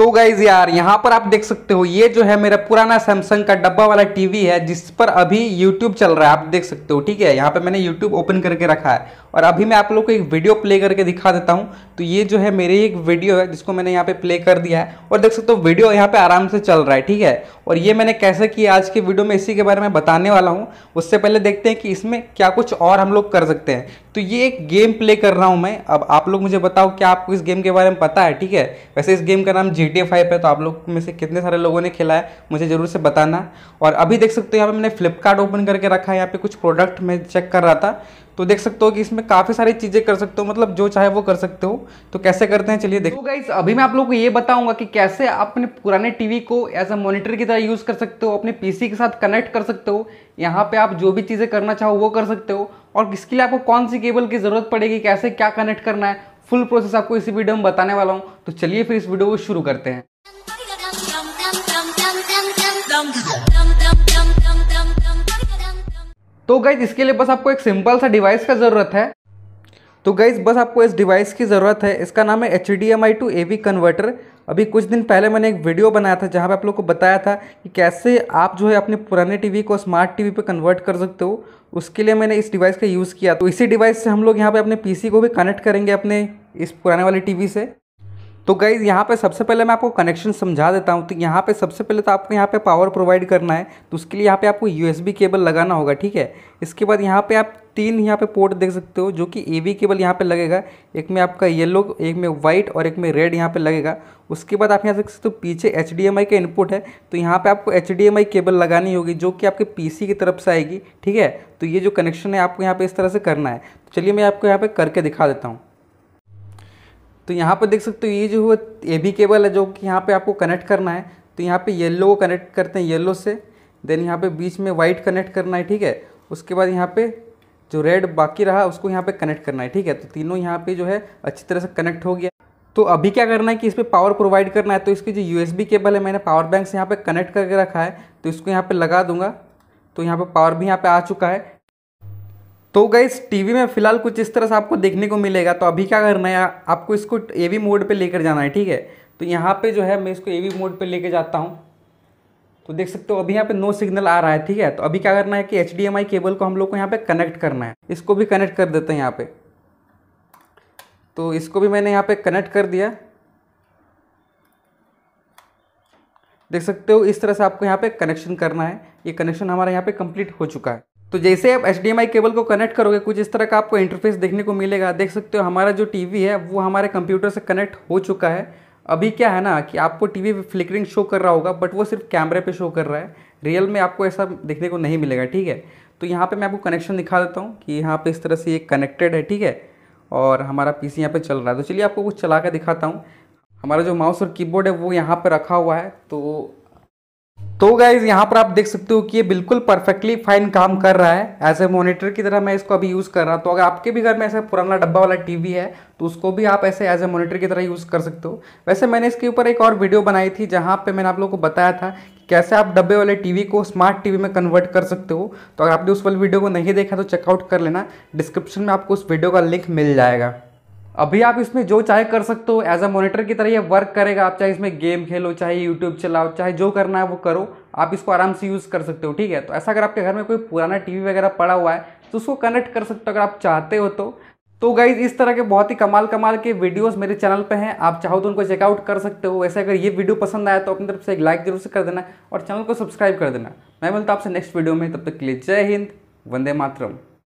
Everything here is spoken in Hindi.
तो गाइज यार यहाँ पर आप देख सकते हो ये जो है मेरा पुराना सैमसंग का डब्बा वाला टीवी है जिस पर अभी यूट्यूब चल रहा है आप देख सकते हो ठीक है यहाँ पे मैंने यूट्यूब ओपन करके रखा है और अभी मैं आप लोग को एक वीडियो प्ले करके दिखा देता हूँ तो ये जो है मेरी एक वीडियो है जिसको मैंने यहाँ पे प्ले कर दिया है और देख सकते हो वीडियो यहाँ पे आराम से चल रहा है ठीक है और ये मैंने कैसे की आज की वीडियो में इसी के बारे में बताने वाला हूँ उससे पहले देखते हैं कि इसमें क्या कुछ और हम लोग कर सकते हैं तो ये एक गेम प्ले कर रहा हूँ मैं अब आप लोग मुझे बताओ क्या आपको इस गेम के बारे में पता है ठीक है वैसे इस गेम का नाम जी टी फाइव है तो आप लोग में से कितने सारे लोगों ने खेला है मुझे ज़रूर से बताना और अभी देख सकते हो यहाँ पे मैंने फ्लिपकार्ट ओपन करके रखा है यहाँ पे कुछ प्रोडक्ट मैं चेक कर रहा था तो देख सकते हो कि इसमें काफ़ी सारी चीज़ें कर सकते हो मतलब जो चाहे वो कर सकते हो तो कैसे करते हैं चलिए देखो तो गाइज अभी मैं आप लोग को ये बताऊँगा कि कैसे आप अपने पुराने टी को एज अ मोनिटर की तरह यूज़ कर सकते हो अपने पी के साथ कनेक्ट कर सकते हो यहाँ पर आप जो भी चीज़ें करना चाहो वो कर सकते हो और इसके लिए आपको कौन सी केबल की ज़रूरत पड़ेगी कैसे क्या कनेक्ट करना है फुल प्रोसेस आपको इसी वीडियो में बताने वाला हूँ तो चलिए फिर इस वीडियो को शुरू करते हैं तो गाइज इसके लिए बस आपको एक सिंपल सा डिवाइस का ज़रूरत है तो गाइज बस आपको इस डिवाइस की ज़रूरत है इसका नाम है H D M I to A V converter अभी कुछ दिन पहले मैंने एक वीडियो बनाया था जहाँ पर आप लोग को बताया था कि कैसे आप जो है अपने पुराने टीवी को स्मार्ट टीवी पे कन्वर्ट कर सकते हो उसके लिए मैंने इस डिवाइस का यूज़ किया तो इसी डिवाइस से हम लोग यहाँ पे अपने पीसी को भी कनेक्ट करेंगे अपने इस पुराने वाले टीवी से तो गाइज़ यहाँ पे सबसे पहले मैं आपको कनेक्शन समझा देता हूँ तो यहाँ पे सबसे पहले तो आपको यहाँ पे पावर प्रोवाइड करना है तो उसके लिए यहाँ पे आपको यूएसबी केबल लगाना होगा ठीक है इसके बाद यहाँ पे आप तीन यहाँ पे पोर्ट देख सकते हो जो कि ए केबल यहाँ पे लगेगा एक में आपका येलो एक में वाइट और एक में रेड यहाँ पे लगेगा उसके बाद आप यहाँ देख सकते हो पीछे एच का इनपुट है तो यहाँ पे आपको एच केबल लगानी होगी जो कि आपके पीसी की तरफ से आएगी ठीक है तो ये जो कनेक्शन है आपको यहाँ पे इस तरह से करना है तो चलिए मैं आपको यहाँ पे करके दिखा देता हूँ तो यहाँ पर देख सकते हो ये जो है ए बी केबल है जो कि यहाँ पे आपको कनेक्ट करना है तो यहाँ पे येलो को कनेक्ट करते हैं येलो से देन यहाँ पे बीच में वाइट कनेक्ट करना है ठीक है उसके बाद यहाँ पे जो रेड बाकी रहा उसको यहाँ पे कनेक्ट करना है ठीक है तो तीनों यहाँ पे जो है अच्छी तरह से कनेक्ट हो गया तो अभी क्या करना है कि इस पर पावर प्रोवाइड करना है तो इसकी जो यू केबल है मैंने पावर बैंक से यहाँ पे कनेक्ट करके रखा है तो इसको यहाँ पे लगा दूंगा तो यहाँ पे पावर भी यहाँ पे आ चुका है तो गैस टीवी में फिलहाल कुछ इस तरह से आपको देखने को मिलेगा तो अभी क्या करना है आपको इसको ए वी मोड पर लेकर जाना है ठीक है तो यहाँ पे जो है मैं इसको ए वी मोड पर लेकर जाता हूँ तो देख सकते हो अभी यहाँ पे नो सिग्नल आ रहा है ठीक है तो अभी क्या करना है कि एच केबल को हम लोग को यहाँ पे कनेक्ट करना है इसको भी कनेक्ट कर देते हैं यहाँ पे तो इसको भी मैंने यहाँ पे कनेक्ट कर दिया देख सकते हो इस तरह से आपको यहाँ पे कनेक्शन करना है ये कनेक्शन हमारा यहाँ पे कंप्लीट हो चुका है तो जैसे आप एच केबल को कनेक्ट करोगे कुछ इस तरह का आपको इंटरफेस देखने को मिलेगा देख सकते हो हमारा जो टी है वो हमारे कंप्यूटर से कनेक्ट हो चुका है अभी क्या है ना कि आपको टी वी फ्लिकरिंग शो कर रहा होगा बट वो सिर्फ कैमरे पे शो कर रहा है रियल में आपको ऐसा देखने को नहीं मिलेगा ठीक है तो यहाँ पे मैं आपको कनेक्शन दिखा देता हूँ कि यहाँ पे इस तरह से ये कनेक्टेड है ठीक है और हमारा पीसी यहाँ पर चल रहा है तो चलिए आपको कुछ चला कर दिखाता हूँ हमारा जो माउस और कीबोर्ड है वो यहाँ पर रखा हुआ है तो तो गाइज यहाँ पर आप देख सकते हो कि ये बिल्कुल परफेक्टली फाइन काम कर रहा है एज ए मोनिटर की तरह मैं इसको अभी यूज़ कर रहा हूँ तो अगर आपके भी घर में ऐसा पुराना डब्बा वाला टीवी है तो उसको भी आप ऐसे एज ए मोनिटर की तरह यूज़ कर सकते हो वैसे मैंने इसके ऊपर एक और वीडियो बनाई थी जहाँ पे मैंने आप लोगों को बताया था कि कैसे आप डब्बे वाले टी को स्मार्ट टी में कन्वर्ट कर सकते हो तो अगर आपने उस वाली वीडियो को नहीं देखा तो चेकआउट कर लेना डिस्क्रिप्शन में आपको उस वीडियो का लिंक मिल जाएगा अभी आप इसमें जो चाहे कर सकते हो एज अ मॉनिटर की तरह ये वर्क करेगा आप चाहे इसमें गेम खेलो चाहे यूट्यूब चलाओ चाहे जो करना है वो करो आप इसको आराम से यूज़ कर सकते हो ठीक है तो ऐसा अगर आपके घर में कोई पुराना टीवी वगैरह पड़ा हुआ है तो उसको कनेक्ट कर सकते हो अगर आप चाहते हो तो तो गाइज इस तरह के बहुत ही कमाल कमाल के वीडियोस मेरे चैनल पे हैं आप चाहो तो उनको चेकआउट कर सकते हो वैसे अगर ये वीडियो पसंद आया तो अपनी तरफ से एक लाइक जरूर से कर देना और चैनल को सब्सक्राइब कर देना मैं मिलता आपसे नेक्स्ट वीडियो में तब तक के लिए जय हिंद वंदे मातरम